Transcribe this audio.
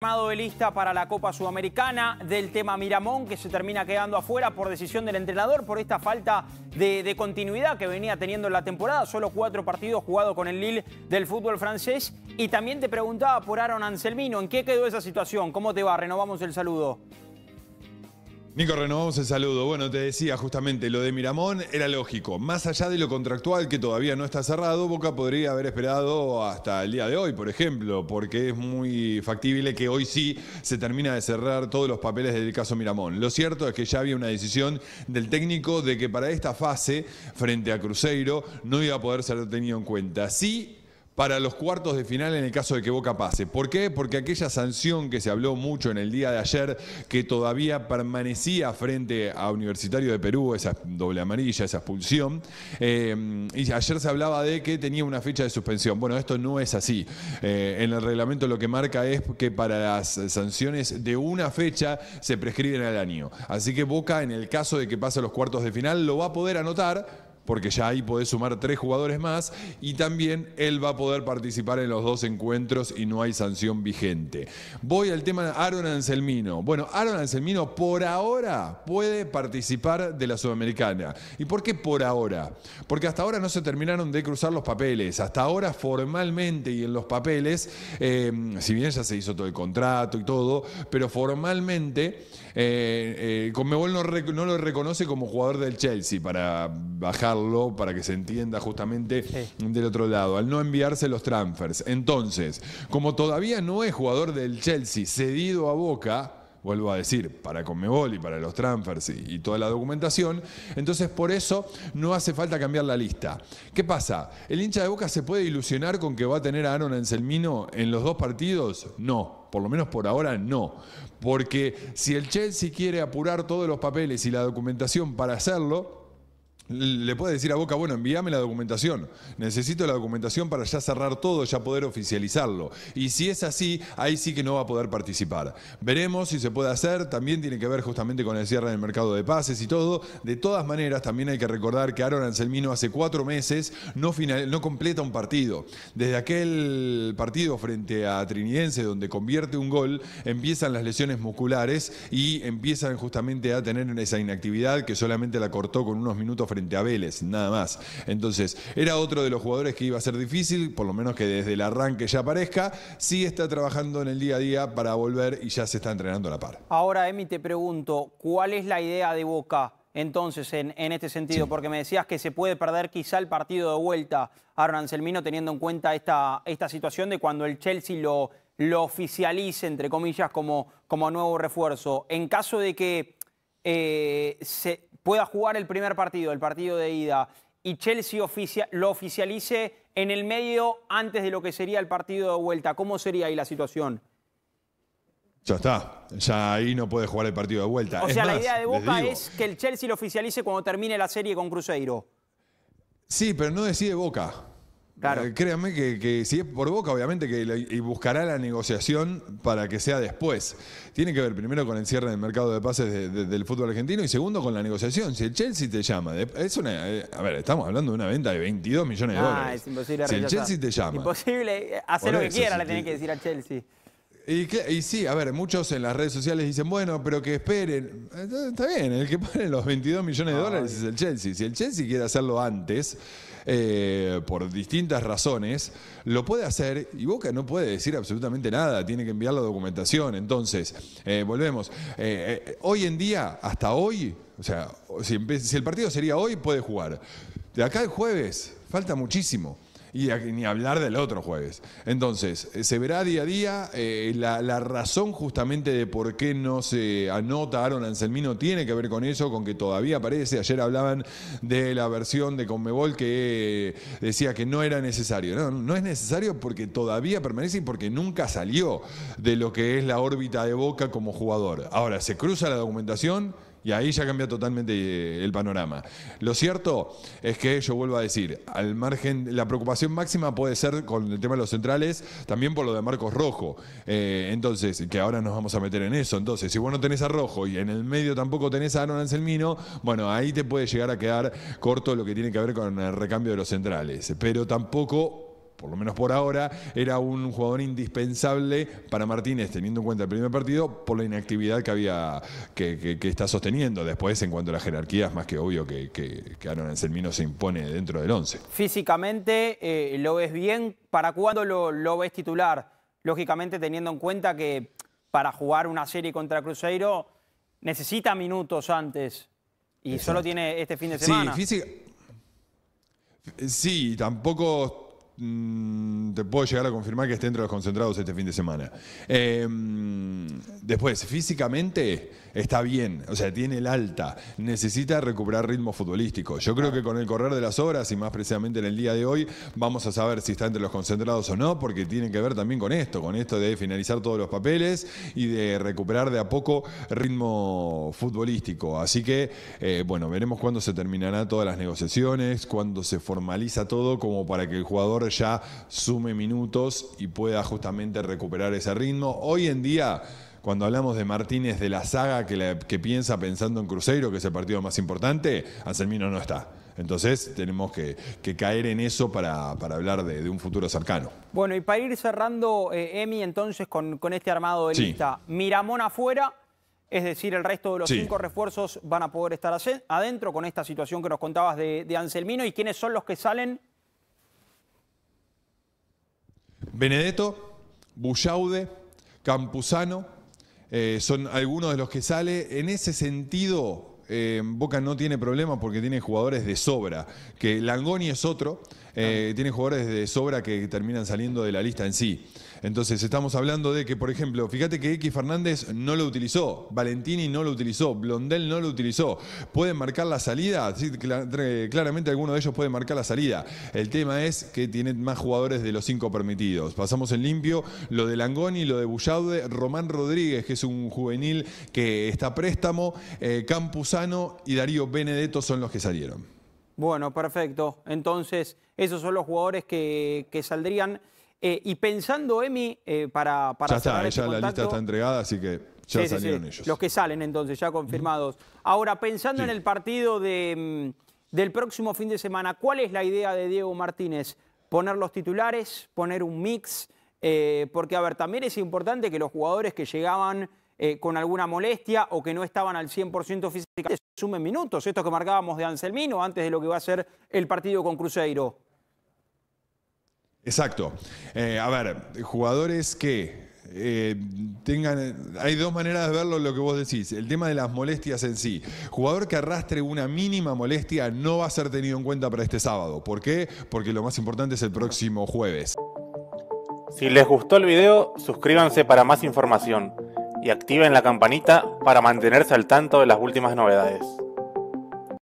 de lista para la Copa Sudamericana, del tema Miramón, que se termina quedando afuera por decisión del entrenador, por esta falta de, continuidad que venía teniendo en la temporada, solo cuatro partidos jugados con el Lille del fútbol francés. Y también te preguntaba por Aaron Anselmino, ¿en qué quedó esa situación? ¿Cómo te va? Renovamos el saludo. Nico, renovamos el saludo. Bueno, te decía justamente, lo de Miramón era lógico. Más allá de lo contractual que todavía no está cerrado, Boca podría haber esperado hasta el día de hoy, por ejemplo, porque es muy factible que hoy sí se termina de cerrar todos los papeles del caso Miramón. Lo cierto es que ya había una decisión del técnico de que para esta fase, frente a Cruzeiro, no iba a poder ser tenido en cuenta. Sí, para los cuartos de final en el caso de que Boca pase. ¿Por qué? Porque aquella sanción que se habló mucho en el día de ayer, que todavía permanecía frente a Universitario de Perú, esa doble amarilla, esa expulsión, eh, y ayer se hablaba de que tenía una fecha de suspensión. Bueno, esto no es así. Eh, en el reglamento lo que marca es que para las sanciones de una fecha se prescriben al año. Así que Boca, en el caso de que pase los cuartos de final, lo va a poder anotar porque ya ahí podés sumar tres jugadores más y también él va a poder participar en los dos encuentros y no hay sanción vigente. Voy al tema de Aaron Anselmino. Bueno, Aaron Anselmino por ahora puede participar de la Sudamericana. ¿Y por qué por ahora? Porque hasta ahora no se terminaron de cruzar los papeles. Hasta ahora formalmente y en los papeles, eh, si bien ya se hizo todo el contrato y todo, pero formalmente eh, eh, Conmebol no lo reconoce como jugador del Chelsea para bajar para que se entienda justamente del otro lado, al no enviarse los transfers. Entonces, como todavía no es jugador del Chelsea cedido a Boca, vuelvo a decir, para Conmebol y para los transfers y, y, toda la documentación. Entonces, por eso no hace falta cambiar la lista. ¿Qué pasa? ¿El hincha de Boca se puede ilusionar con que va a tener a Aaron Anselmino en los dos partidos? No, por lo menos por ahora no. Porque si el Chelsea quiere apurar todos los papeles y la documentación para hacerlo, le puede decir a Boca, bueno, envíame la documentación. Necesito la documentación para ya cerrar todo, ya poder oficializarlo. Y si es así, ahí sí que no va a poder participar. Veremos si se puede hacer. También tiene que ver justamente con el cierre del mercado de pases y todo. De todas maneras, también hay que recordar que Aaron Anselmino hace cuatro meses no, final, no completa un partido. Desde aquel partido frente a Trinidense, donde convierte un gol, empiezan las lesiones musculares y empiezan justamente a tener esa inactividad que solamente la cortó con unos minutos frente frente a Vélez, nada más. Entonces, era otro de los jugadores que iba a ser difícil, por lo menos que desde el arranque ya aparezca. Sí está trabajando en el día a día para volver y ya se está entrenando a la par. Ahora, Emi, te pregunto, ¿cuál es la idea de Boca? entonces en, este sentido? Porque me decías que se puede perder quizá el partido de vuelta, Ronald Anselmino, teniendo en cuenta esta, esta situación de cuando el Chelsea lo, lo oficialice, entre comillas, como, como nuevo refuerzo. En caso de que eh, se, pueda jugar el primer partido, el partido de ida, y Chelsea lo oficialice en el medio antes de lo que sería el partido de vuelta, ¿cómo sería ahí la situación? Ya está, ya ahí no puede jugar el partido de vuelta. O sea, la idea de Boca es que el Chelsea lo oficialice cuando termine la serie con Cruzeiro. Sí, pero no decide Boca. Claro. Eh, créanme que, si es por boca, obviamente, que y buscará la negociación para que sea después. Tiene que ver primero con el cierre del mercado de pases del fútbol argentino y segundo con la negociación. Si el Chelsea te llama, es una, eh, a ver, estamos hablando de una venta de 22 millones de ah, Es imposible. Si el Chelsea te llama. Imposible eh, hacer lo que quiera, le tenés que decir al Chelsea. Y, sí, a ver, muchos en las redes sociales dicen, bueno, pero que esperen. Está bien, el que pone los 22 millones de dólares es el Chelsea. Si el Chelsea quiere hacerlo antes, eh, por distintas razones, lo puede hacer y Boca no puede decir absolutamente nada, tiene que enviar la documentación. Entonces, eh, volvemos. Eh, hoy en día, hasta hoy, o sea, si, si el partido sería hoy, puede jugar. De acá el jueves, falta muchísimo y ni hablar del otro jueves. Entonces, eh, se verá día a día eh, la, la, razón justamente de por qué no se anota Aaron Anselmino tiene que ver con eso, con que todavía aparece. Ayer hablaban de la versión de Conmebol que eh, decía que no era necesario. No, no es necesario porque todavía permanece y porque nunca salió de lo que es la órbita de Boca como jugador. Ahora, se cruza la documentación y ahí ya cambia totalmente eh, el panorama. Lo cierto es que yo vuelvo a decir, al margen, la preocupación máxima puede ser con el tema de los centrales, también por lo de Marcos Rojo. Eh, entonces, que ahora nos vamos a meter en eso. Entonces, si vos no tenés a Rojo y en el medio tampoco tenés a Aaron Anselmino, bueno, ahí te puede llegar a quedar corto lo que tiene que ver con el recambio de los centrales. Pero tampoco por lo menos por ahora, era un jugador indispensable para Martínez, teniendo en cuenta el primer partido, por la inactividad que había que, está sosteniendo. Después, en cuanto a las jerarquías, más que obvio que, que, que Aaron Anselmino se impone dentro del 11. Físicamente, eh, ¿lo ves bien? ¿Para cuándo lo, ves titular? Lógicamente, teniendo en cuenta que para jugar una serie contra Cruzeiro necesita minutos antes. Y solo tiene este fin de semana. Sí, Sí, tampoco Mm, te puedo llegar a confirmar que esté entre los concentrados este fin de semana. Eh, después, físicamente está bien, o sea, tiene el alta, necesita recuperar ritmo futbolístico. Yo creo que con el correr de las horas y más precisamente en el día de hoy, vamos a saber si está entre los concentrados o no, porque tiene que ver también con esto, con esto de finalizar todos los papeles y de recuperar de a poco ritmo futbolístico. Así que, eh, bueno, veremos cuándo se terminarán todas las negociaciones, cuándo se formaliza todo como para que el jugador ya sume minutos y pueda justamente recuperar ese ritmo. Hoy en día cuando hablamos de Martínez, de la saga que, piensa pensando en Cruzeiro, que es el partido más importante, Anselmino no está. Entonces tenemos que, caer en eso para, para hablar de, un futuro cercano. Bueno, y para ir cerrando, eh, Emi, entonces con, con, este armado de lista, Miramón afuera, es decir, el resto de los cinco refuerzos van a poder estar adentro con esta situación que nos contabas de, de Anselmino. ¿Y quiénes son los que salen? Benedetto, Bullaude, Campuzano, eh, son algunos de los que sale. En ese sentido, eh, Boca no tiene problemas porque tiene jugadores de sobra. Que Langoni es otro, eh, ah. tiene jugadores de sobra que terminan saliendo de la lista en sí. Entonces estamos hablando de que, por ejemplo, fíjate que X Fernández no lo utilizó, Valentini no lo utilizó, Blondel no lo utilizó. ¿Pueden marcar la salida? Sí, claramente alguno de ellos puede marcar la salida. El tema es que tienen más jugadores de los cinco permitidos. Pasamos en limpio lo de Langoni, lo de Bullaude, Román Rodríguez, que es un juvenil que está préstamo, eh, y Darío Benedetto son los que salieron. Bueno, perfecto. Entonces, esos son los jugadores que, saldrían. Eh, y pensando, Emi, eh, para, para. Ya está, ya este la lista está entregada, así que ya salieron ellos. Los que salen, entonces, ya confirmados. Ahora, pensando en el partido mm, del próximo fin de semana, ¿cuál es la idea de Diego Martínez? ¿Poner los titulares? ¿Poner un mix? Eh, porque, a ver, también es importante que los jugadores que llegaban eh, con alguna molestia o que no estaban al 100% físicamente, sumen minutos. estos que marcábamos de Anselmino antes de lo que va a ser el partido con Cruzeiro. Exacto. Eh, a ver, jugadores que eh, tengan. Hay dos maneras de verlo lo que vos decís. El tema de las molestias en sí. Jugador que arrastre una mínima molestia no va a ser tenido en cuenta para este sábado. ¿Por qué? Porque lo más importante es el próximo jueves. Si les gustó el video, suscríbanse para más información y activen la campanita para mantenerse al tanto de las últimas novedades.